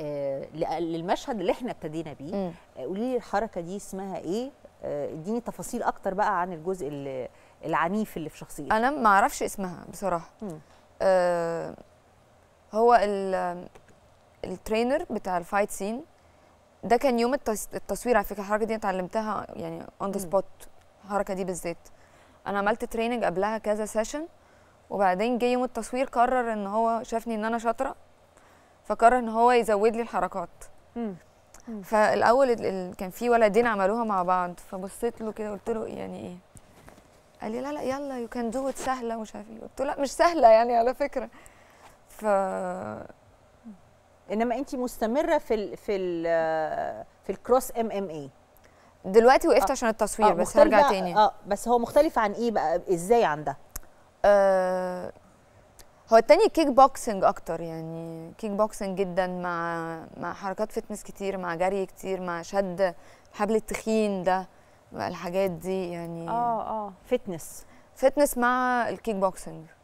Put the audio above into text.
آه، للمشهد اللي احنا ابتدينا بيه آه، قولي لي الحركه دي اسمها ايه آه، اديني تفاصيل اكتر بقى عن الجزء العنيف اللي في شخصيتك انا ما اعرفش اسمها بصراحه آه هو الترينر بتاع الفايت سين ده كان يوم التصوير على فكره الحركه دي اتعلمتها يعني اون ذا سبوت الحركه دي بالذات انا عملت تريننج قبلها كذا سيشن وبعدين جه يوم التصوير قرر ان هو شافني ان انا شاطره فقرر ان هو يزود لي الحركات مم. مم. فالاول كان في ولدين عملوها مع بعض فبصيت له كده قلت له يعني ايه قال لي لا لا يلا يو كان دو ات سهله ومش عارف ايه قلت له لا مش سهله يعني على فكره ف انما انت مستمره في الـ في الـ في الكروس ام ام اي دلوقتي وقفت آه. عشان آه، التصوير آه بس هرجع تاني اه بس هو مختلف عن ايه بقى ازاي عن ده آه هو التاني كيك بوكسنج اكتر يعني كيك بوكسنج جدا مع مع حركات فتنس كتير مع جري كتير مع شد الحبل التخين ده الحاجات دي يعني اه اه فتنس فتنس مع الكيك بوكسنج